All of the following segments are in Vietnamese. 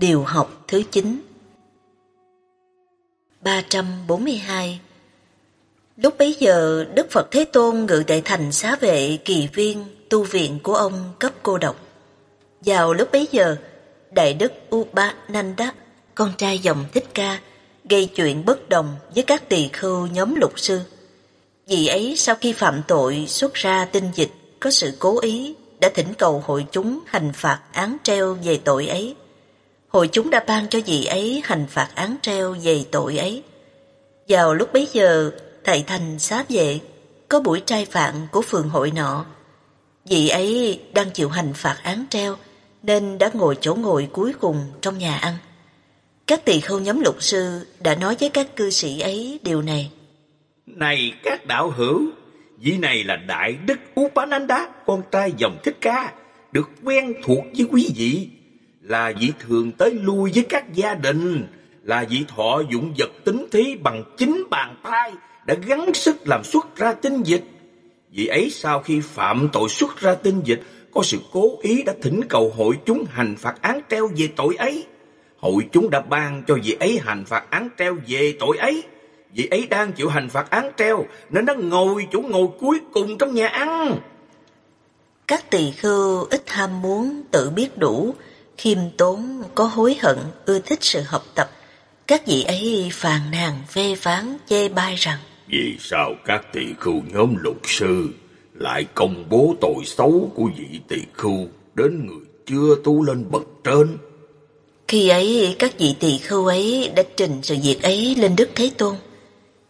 Điều học thứ 9 342 Lúc bấy giờ, Đức Phật Thế Tôn ngự tại thành xá vệ kỳ viên tu viện của ông cấp cô độc. Vào lúc bấy giờ, Đại Đức Upananda, con trai dòng Thích Ca, gây chuyện bất đồng với các tỳ khưu nhóm lục sư. Vì ấy sau khi phạm tội xuất ra tinh dịch có sự cố ý đã thỉnh cầu hội chúng hành phạt án treo về tội ấy hội chúng đã ban cho vị ấy hành phạt án treo về tội ấy. Vào lúc bấy giờ, tại thành xá vệ, có buổi trai phạm của phường hội nọ. Vị ấy đang chịu hành phạt án treo, nên đã ngồi chỗ ngồi cuối cùng trong nhà ăn. Các tỳ khâu nhóm lục sư đã nói với các cư sĩ ấy điều này. Này các đạo hữu, vị này là Đại Đức Upananda, con trai dòng Thích Ca, được quen thuộc với quý vị là vị thường tới lui với các gia đình, là vị thọ dụng vật tính thí bằng chính bàn tay đã gắng sức làm xuất ra tinh dịch. Vị ấy sau khi phạm tội xuất ra tinh dịch, có sự cố ý đã thỉnh cầu hội chúng hành phạt án treo về tội ấy. Hội chúng đã ban cho vị ấy hành phạt án treo về tội ấy. Vị ấy đang chịu hành phạt án treo nên đã ngồi chỗ ngồi cuối cùng trong nhà ăn. Các tỳ khưu ít ham muốn tự biết đủ, khiêm tốn, có hối hận, ưa thích sự học tập. Các vị ấy phàn nàn vê ván chê bai rằng Vì sao các tỳ khưu nhóm luật sư lại công bố tội xấu của vị tỳ khưu đến người chưa tu lên bậc trên? Khi ấy các vị tỳ khưu ấy đã trình sự việc ấy lên Đức Thế Tôn.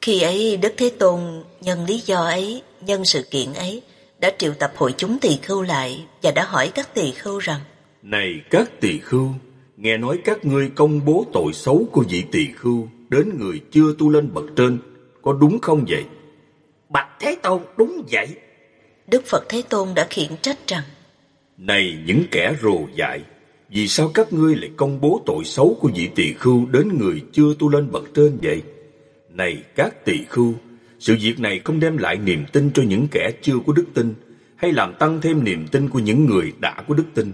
Khi ấy Đức Thế Tôn nhân lý do ấy, nhân sự kiện ấy đã triệu tập hội chúng tỳ khưu lại và đã hỏi các tỳ khưu rằng này các tỳ khưu, nghe nói các ngươi công bố tội xấu của vị tỳ khưu đến người chưa tu lên bậc trên, có đúng không vậy? Bạch Thế Tôn đúng vậy. Đức Phật Thế Tôn đã khiển trách rằng Này những kẻ rồ dại, vì sao các ngươi lại công bố tội xấu của vị tỳ khưu đến người chưa tu lên bậc trên vậy? Này các tỳ khưu, sự việc này không đem lại niềm tin cho những kẻ chưa có đức tin, hay làm tăng thêm niềm tin của những người đã có đức tin.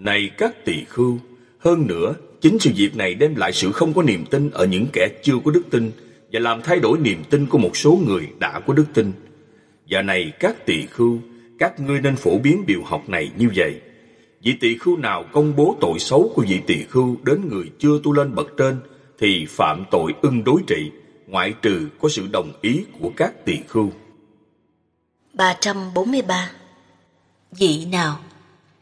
Này các tỳ khưu, hơn nữa, chính sự việc này đem lại sự không có niềm tin ở những kẻ chưa có đức tin và làm thay đổi niềm tin của một số người đã có đức tin. Và này các tỳ khưu, các ngươi nên phổ biến điều học này như vậy. Vị tỳ khưu nào công bố tội xấu của vị tỳ khưu đến người chưa tu lên bậc trên thì phạm tội ưng đối trị, ngoại trừ có sự đồng ý của các tỳ khưu. 343 Vị nào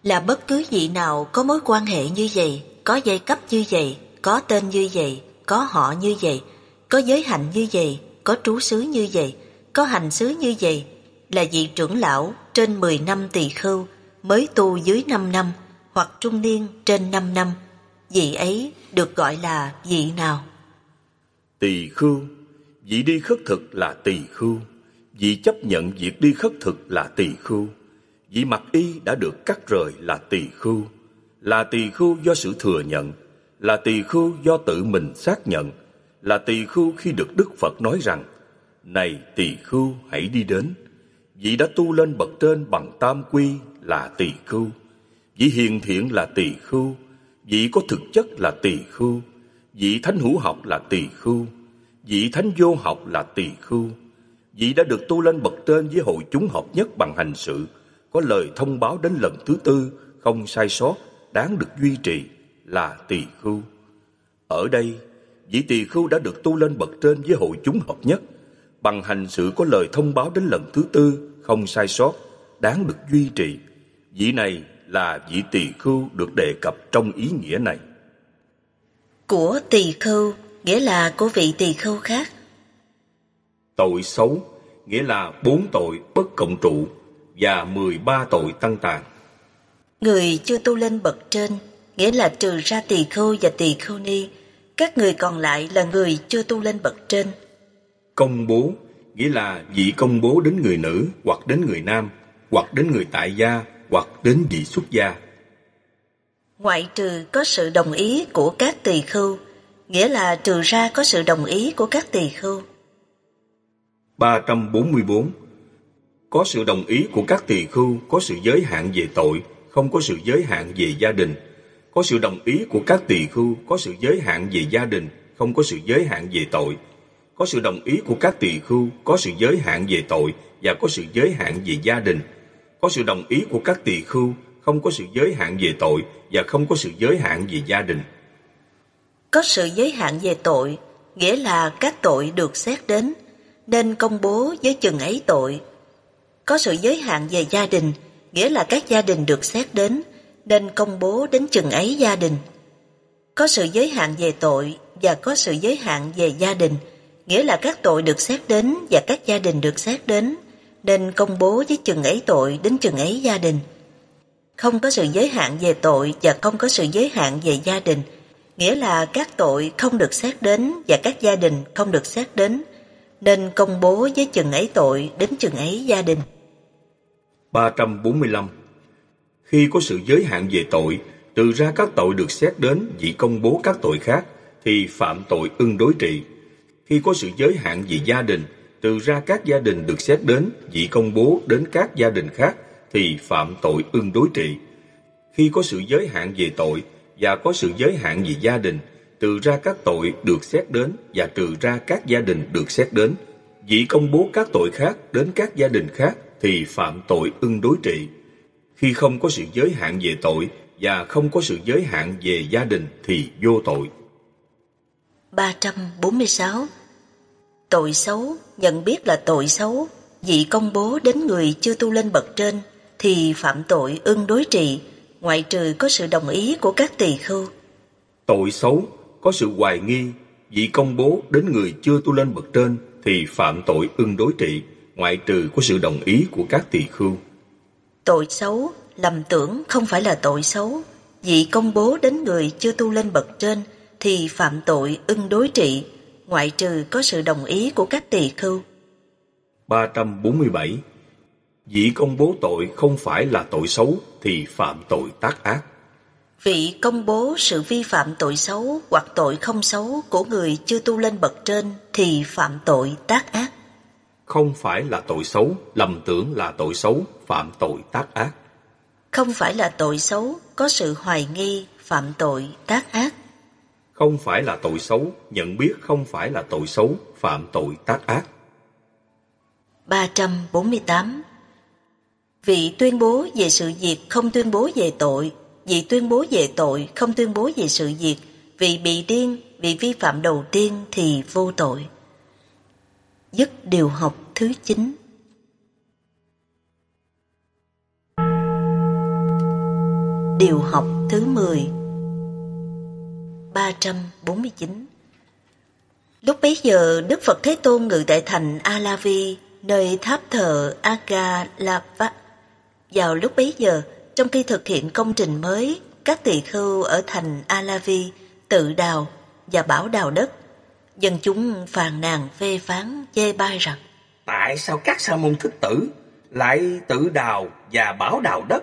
là bất cứ vị nào có mối quan hệ như vậy, có giai cấp như vậy, có tên như vậy, có họ như vậy, có giới hạnh như vậy, có trú xứ như vậy, có hành xứ như vậy, là vị trưởng lão trên 10 năm tỳ khưu, mới tu dưới 5 năm, hoặc trung niên trên 5 năm, vị ấy được gọi là vị nào? Tỳ khưu, vị đi khất thực là tỳ khưu, vị chấp nhận việc đi khất thực là tỳ khưu, Vị mặt y đã được cắt rời là tỳ khưu, là tỳ khưu do sự thừa nhận, là tỳ khưu do tự mình xác nhận, là tỳ khưu khi được Đức Phật nói rằng, Này tỳ khưu hãy đi đến, vị đã tu lên bậc trên bằng tam quy là tỳ khưu, vị hiền thiện là tỳ khưu, vị có thực chất là tỳ khưu, vị thánh hữu học là tỳ khưu, vị thánh vô học là tỳ khưu, vị đã được tu lên bậc trên với hội chúng hợp nhất bằng hành sự, có lời thông báo đến lần thứ tư không sai sót đáng được duy trì là tỳ khưu. Ở đây, vị tỳ khưu đã được tu lên bậc trên với hội chúng hợp nhất bằng hành sự có lời thông báo đến lần thứ tư không sai sót đáng được duy trì. Vị này là vị tỳ khưu được đề cập trong ý nghĩa này. Của tỳ khưu nghĩa là của vị tỳ khưu khác. Tội xấu nghĩa là bốn tội bất cộng trụ và 13 tội tăng tàn. Người chưa tu lên bậc trên, nghĩa là trừ ra tỳ khưu và tỳ khưu ni, các người còn lại là người chưa tu lên bậc trên. Công bố, nghĩa là vị công bố đến người nữ hoặc đến người nam, hoặc đến người tại gia, hoặc đến vị xuất gia. Ngoại trừ có sự đồng ý của các tỳ khưu, nghĩa là trừ ra có sự đồng ý của các tỳ khưu. 344 có sự đồng ý của các tỳ khưu, có sự giới hạn về tội, không có sự giới hạn về gia đình. Có sự đồng ý của các tỳ khưu, có sự giới hạn về gia đình, không có sự giới hạn về tội. Có sự đồng ý của các tỳ khưu, có sự giới hạn về tội và có sự giới hạn về gia đình. Có sự đồng ý của các tỳ khưu, không có sự giới hạn về tội và không có sự giới hạn về gia đình. Có sự giới hạn về tội, nghĩa là các tội được xét đến, nên công bố với chừng ấy tội có sự giới hạn về gia đình, nghĩa là các gia đình được xét đến, nên công bố đến chừng ấy gia đình. Có sự giới hạn về tội và có sự giới hạn về gia đình, nghĩa là các tội được xét đến và các gia đình được xét đến, nên công bố với chừng ấy tội đến chừng ấy gia đình. Không có sự giới hạn về tội và không có sự giới hạn về gia đình, nghĩa là các tội không được xét đến và các gia đình không được xét đến, nên công bố với chừng ấy tội đến chừng ấy gia đình. 345 Khi có sự giới hạn về tội, từ ra các tội được xét đến vì công bố các tội khác, thì phạm tội ưng đối trị. Khi có sự giới hạn về gia đình, từ ra các gia đình được xét đến vì công bố đến các gia đình khác, thì phạm tội ưng đối trị. Khi có sự giới hạn về tội và có sự giới hạn về gia đình, từ ra các tội được xét đến và trừ ra các gia đình được xét đến, vì công bố các tội khác đến các gia đình khác thì phạm tội ưng đối trị. Khi không có sự giới hạn về tội và không có sự giới hạn về gia đình thì vô tội. 346. Tội xấu, nhận biết là tội xấu, vị công bố đến người chưa tu lên bậc trên thì phạm tội ưng đối trị, ngoại trừ có sự đồng ý của các tỳ khưu. Tội xấu, có sự hoài nghi, vị công bố đến người chưa tu lên bậc trên thì phạm tội ưng đối trị, ngoại trừ có sự đồng ý của các tỳ khưu. Tội xấu, lầm tưởng không phải là tội xấu, vì công bố đến người chưa tu lên bậc trên thì phạm tội ưng đối trị, ngoại trừ có sự đồng ý của các tỳ khưu. 347 Vị công bố tội không phải là tội xấu thì phạm tội tác ác. Vị công bố sự vi phạm tội xấu hoặc tội không xấu của người chưa tu lên bậc trên thì phạm tội tác ác không phải là tội xấu, lầm tưởng là tội xấu, phạm tội tác ác. Không phải là tội xấu, có sự hoài nghi, phạm tội tác ác. Không phải là tội xấu, nhận biết không phải là tội xấu, phạm tội tác ác. 348 Vị tuyên bố về sự việc không tuyên bố về tội, vị tuyên bố về tội không tuyên bố về sự việc, vị bị điên, vị vi phạm đầu tiên thì vô tội dứt điều học thứ chín Điều học thứ mười, ba trăm bốn mươi chín. Lúc bấy giờ, Đức Phật Thế Tôn ngự tại thành Alavi, nơi tháp thờ Agalapa. Vào lúc bấy giờ, trong khi thực hiện công trình mới, các tỳ khưu ở thành Alavi tự đào và bảo đào đất Dân chúng phàn nàn phê phán chê bai rằng Tại sao các sa môn thức tử lại tự đào và bảo đào đất?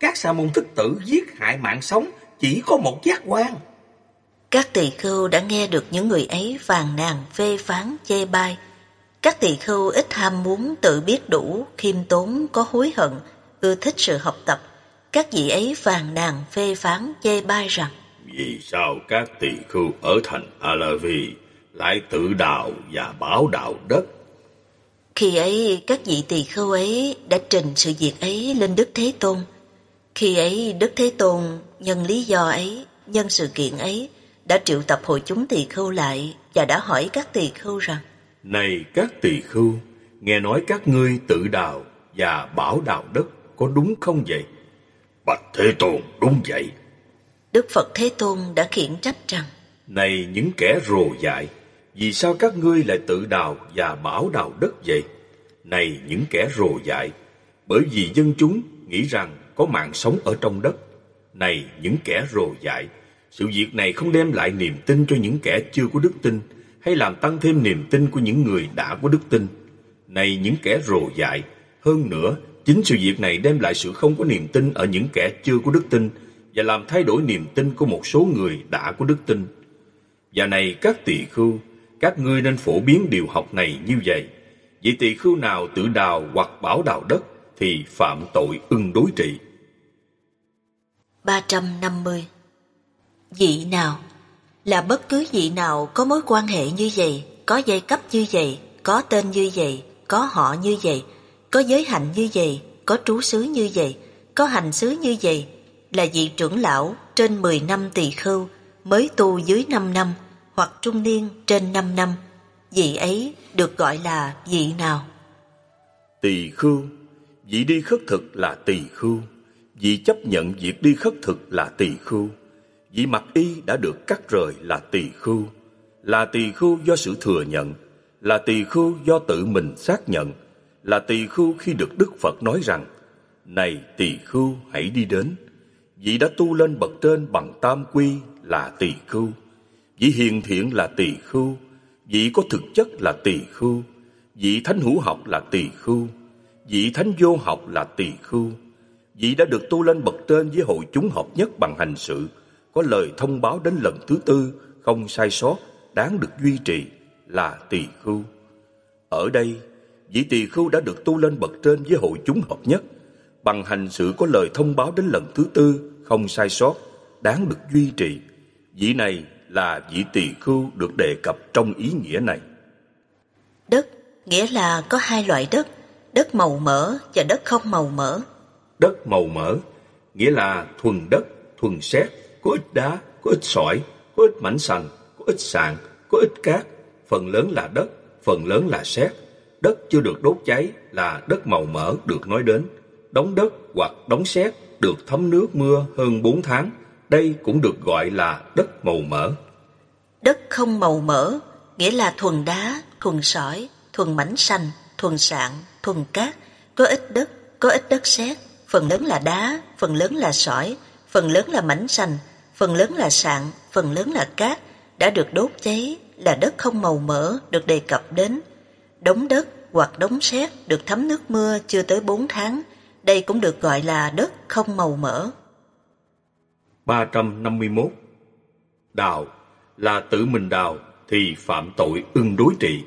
Các sa môn thức tử giết hại mạng sống chỉ có một giác quan. Các tỳ khưu đã nghe được những người ấy phàn nàn phê phán chê bai. Các tỳ khưu ít ham muốn tự biết đủ, khiêm tốn, có hối hận, ưa thích sự học tập. Các vị ấy phàn nàn phê phán chê bai rằng Vì sao các tỳ khưu ở thành Alavi lại tự đào và bảo đạo đất. Khi ấy, các vị tỳ kheo ấy đã trình sự việc ấy lên Đức Thế Tôn. Khi ấy, Đức Thế Tôn nhân lý do ấy, nhân sự kiện ấy, đã triệu tập hội chúng tỳ khưu lại và đã hỏi các tỳ khưu rằng Này các tỳ khưu, nghe nói các ngươi tự đào và bảo đạo đất có đúng không vậy? Bạch Thế Tôn đúng vậy. Đức Phật Thế Tôn đã khiển trách rằng Này những kẻ rồ dại, vì sao các ngươi lại tự đào và bảo đào đất vậy? Này những kẻ rồ dại, bởi vì dân chúng nghĩ rằng có mạng sống ở trong đất. Này những kẻ rồ dại, sự việc này không đem lại niềm tin cho những kẻ chưa có đức tin hay làm tăng thêm niềm tin của những người đã có đức tin. Này những kẻ rồ dại, hơn nữa, chính sự việc này đem lại sự không có niềm tin ở những kẻ chưa có đức tin và làm thay đổi niềm tin của một số người đã có đức tin. Và này các tỳ khưu, các ngươi nên phổ biến điều học này như vậy. vị tỳ khưu nào tự đào hoặc bảo đào đất thì phạm tội ưng đối trị. 350 vị nào là bất cứ vị nào có mối quan hệ như vậy, có giai cấp như vậy, có tên như vậy, có họ như vậy, có giới hạnh như vậy, có trú xứ như vậy, có hành xứ như vậy, là vị trưởng lão trên 10 năm tỳ khưu, mới tu dưới 5 năm, hoặc trung niên trên 5 năm, vị ấy được gọi là vị nào? Tỳ khưu, vị đi khất thực là tỳ khưu, vị chấp nhận việc đi khất thực là tỳ khưu, vị mặc y đã được cắt rời là tỳ khưu, là tỳ khưu do sự thừa nhận, là tỳ khưu do tự mình xác nhận, là tỳ khưu khi được Đức Phật nói rằng, này tỳ khưu hãy đi đến, vị đã tu lên bậc trên bằng tam quy là tỳ khưu Vị hiền thiện là tỳ khưu, vị có thực chất là tỳ khưu, vị thánh hữu học là tỳ khưu, vị thánh vô học là tỳ khưu. Vị đã được tu lên bậc trên với hội chúng hợp nhất bằng hành sự, có lời thông báo đến lần thứ tư, không sai sót, đáng được duy trì là tỳ khưu. Ở đây, vị tỳ khưu đã được tu lên bậc trên với hội chúng hợp nhất, bằng hành sự có lời thông báo đến lần thứ tư, không sai sót, đáng được duy trì. Vị này là vị tỳ khưu được đề cập trong ý nghĩa này. Đất nghĩa là có hai loại đất, đất màu mỡ và đất không màu mỡ. Đất màu mỡ nghĩa là thuần đất, thuần sét, có ít đá, có ít sỏi, có ít mảnh sành, có ít sạn, có ít cát, phần lớn là đất, phần lớn là sét. Đất chưa được đốt cháy là đất màu mỡ được nói đến. Đóng đất hoặc đóng sét được thấm nước mưa hơn 4 tháng đây cũng được gọi là đất màu mỡ. Đất không màu mỡ, nghĩa là thuần đá, thuần sỏi, thuần mảnh sành, thuần sạn, thuần cát, có ít đất, có ít đất sét, phần lớn là đá, phần lớn là sỏi, phần lớn là mảnh sành, phần lớn là sạn, phần lớn là cát, đã được đốt cháy là đất không màu mỡ được đề cập đến. Đống đất hoặc đống sét được thấm nước mưa chưa tới 4 tháng, đây cũng được gọi là đất không màu mỡ. 351 Đào là tự mình đào thì phạm tội ưng đối trị.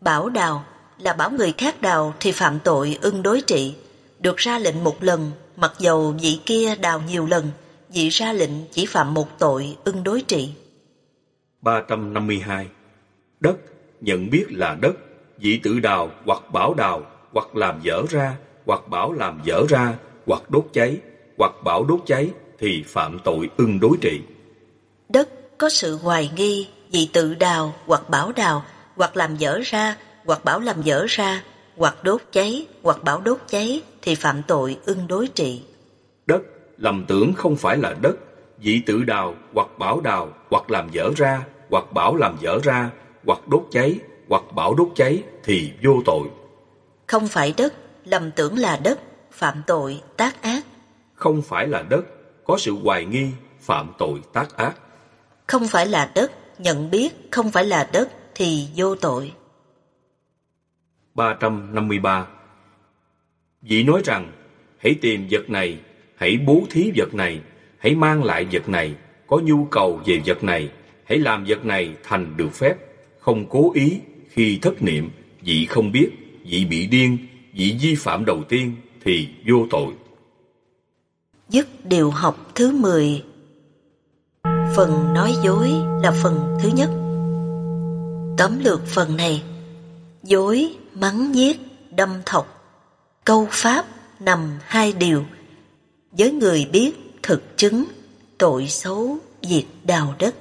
Bảo đào là bảo người khác đào thì phạm tội ưng đối trị. Được ra lệnh một lần, mặc dầu vị kia đào nhiều lần, vị ra lệnh chỉ phạm một tội ưng đối trị. 352 Đất nhận biết là đất, vị tự đào hoặc bảo đào, hoặc làm dở ra, hoặc bảo làm dở ra, hoặc đốt cháy, hoặc bảo đốt cháy, thì phạm tội ưng đối trị. Đất có sự hoài nghi vì tự đào hoặc bảo đào hoặc làm dở ra hoặc bảo làm dở ra hoặc đốt cháy hoặc bảo đốt cháy thì phạm tội ưng đối trị. Đất lầm tưởng không phải là đất vì tự đào hoặc bảo đào hoặc làm dở ra hoặc bảo làm dở ra hoặc đốt cháy hoặc bảo đốt cháy thì vô tội. Không phải đất lầm tưởng là đất phạm tội tác ác. Không phải là đất có sự hoài nghi, phạm tội tác ác. Không phải là đất, nhận biết không phải là đất thì vô tội. 353 Vị nói rằng, hãy tìm vật này, hãy bố thí vật này, hãy mang lại vật này, có nhu cầu về vật này, hãy làm vật này thành được phép, không cố ý khi thất niệm, vị không biết, vị bị điên, vị vi phạm đầu tiên thì vô tội dứt điều học thứ 10 Phần nói dối là phần thứ nhất Tóm lược phần này Dối, mắng giết, đâm thọc Câu pháp nằm hai điều Với người biết thực chứng Tội xấu, diệt đào đất